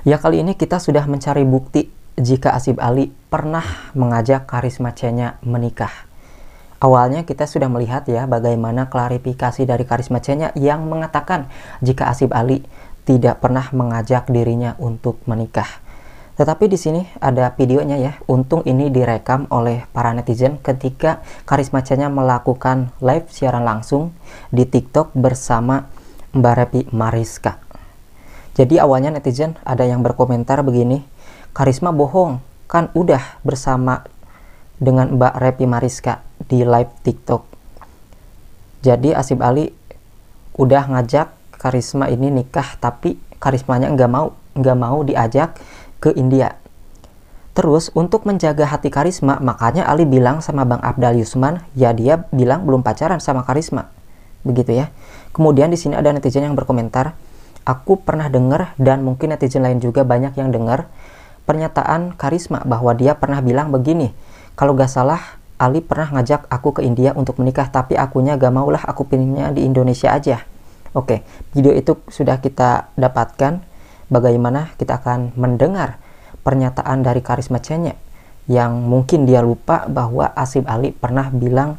Ya kali ini kita sudah mencari bukti jika Asib Ali pernah mengajak Karisma Cenya menikah. Awalnya kita sudah melihat ya bagaimana klarifikasi dari Karisma Cenya yang mengatakan jika Asib Ali tidak pernah mengajak dirinya untuk menikah. Tetapi di sini ada videonya ya. Untung ini direkam oleh para netizen ketika Karisma Cenya melakukan live siaran langsung di TikTok bersama Mbak Repi Mariska. Jadi awalnya netizen ada yang berkomentar begini, Karisma bohong, kan udah bersama dengan Mbak Repi Mariska di live TikTok. Jadi Asib Ali udah ngajak Karisma ini nikah, tapi Karismanya nggak mau, nggak mau diajak ke India. Terus untuk menjaga hati Karisma, makanya Ali bilang sama Bang Abdal Yusman, ya dia bilang belum pacaran sama Karisma. Begitu ya. Kemudian di sini ada netizen yang berkomentar, aku pernah dengar dan mungkin netizen lain juga banyak yang dengar pernyataan Karisma bahwa dia pernah bilang begini, kalau gak salah Ali pernah ngajak aku ke India untuk menikah tapi akunya gak maulah aku pilihnya di Indonesia aja. Oke, video itu sudah kita dapatkan bagaimana kita akan mendengar pernyataan dari Karisma Cenya yang mungkin dia lupa bahwa Asib Ali pernah bilang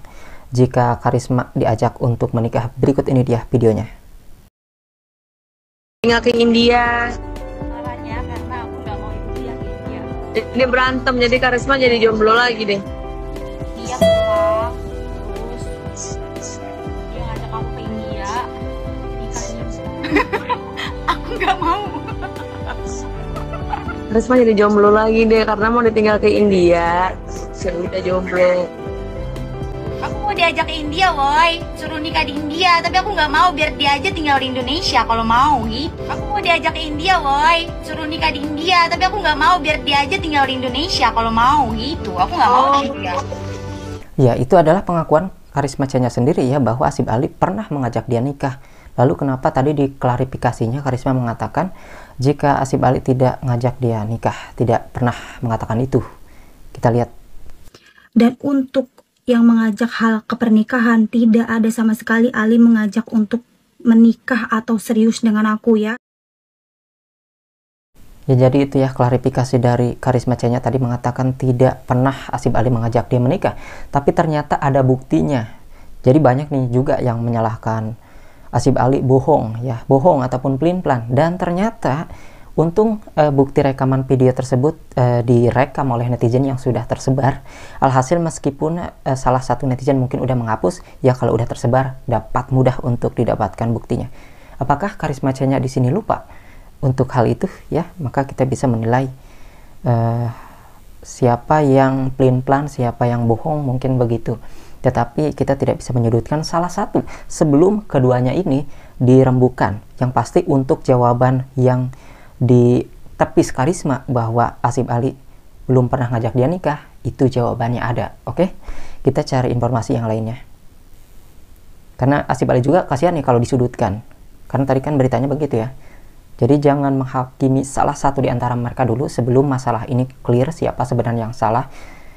jika Karisma diajak untuk menikah. Berikut ini dia videonya tinggal ke India Marahnya karena aku nggak mau kuliah ke India ini berantem jadi Karisma jadi jomblo lagi deh iya pulang terus dia ngajak kamu ke India aku nggak mau Karisma jadi jomblo lagi deh karena mau ditinggal ke India sudah jomblo India woi suruh nikah di India tapi aku nggak mau biar dia aja tinggal di Indonesia kalau mau gitu aku mau diajak ke India woi suruh nikah di India tapi aku nggak mau biar dia aja tinggal di Indonesia kalau mau gitu aku nggak mau oh. ya itu adalah pengakuan Karisma Cenya sendiri ya bahwa Asib Ali pernah mengajak dia nikah Lalu kenapa tadi diklarifikasinya Karisma mengatakan jika Asib Ali tidak ngajak dia nikah, tidak pernah mengatakan itu. Kita lihat. Dan untuk yang mengajak hal kepernikahan, tidak ada sama sekali Ali mengajak untuk menikah atau serius dengan aku ya. Ya jadi itu ya klarifikasi dari Karisma Cenya tadi mengatakan tidak pernah Asib Ali mengajak dia menikah. Tapi ternyata ada buktinya. Jadi banyak nih juga yang menyalahkan Asib Ali bohong ya, bohong ataupun pelin-pelan. Dan ternyata Untung uh, bukti rekaman video tersebut uh, direkam oleh netizen yang sudah tersebar. Alhasil meskipun uh, salah satu netizen mungkin udah menghapus, ya kalau udah tersebar dapat mudah untuk didapatkan buktinya. Apakah karisma Chenya di sini lupa untuk hal itu? Ya, maka kita bisa menilai uh, siapa yang plain plan, siapa yang bohong, mungkin begitu. Tetapi kita tidak bisa menyudutkan salah satu sebelum keduanya ini dirembukan. Yang pasti untuk jawaban yang di tepis karisma bahwa Asib Ali belum pernah ngajak dia nikah, itu jawabannya ada. Oke, kita cari informasi yang lainnya. Karena Asib Ali juga kasihan nih kalau disudutkan. Karena tadi kan beritanya begitu ya. Jadi jangan menghakimi salah satu di antara mereka dulu sebelum masalah ini clear siapa sebenarnya yang salah,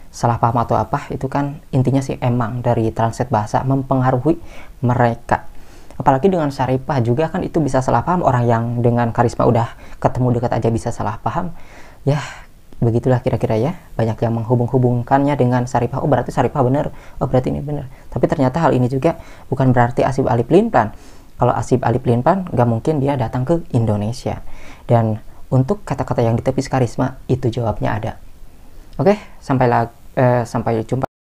salah paham atau apa. Itu kan intinya sih emang dari transit bahasa mempengaruhi mereka apalagi dengan syaripah juga kan itu bisa salah paham orang yang dengan karisma udah ketemu dekat aja bisa salah paham ya begitulah kira-kira ya banyak yang menghubung-hubungkannya dengan syaripah oh berarti syaripah bener oh berarti ini bener tapi ternyata hal ini juga bukan berarti asib alip linpan kalau asib alip linpan gak mungkin dia datang ke Indonesia dan untuk kata-kata yang ditepis karisma itu jawabnya ada oke sampai eh, sampai jumpa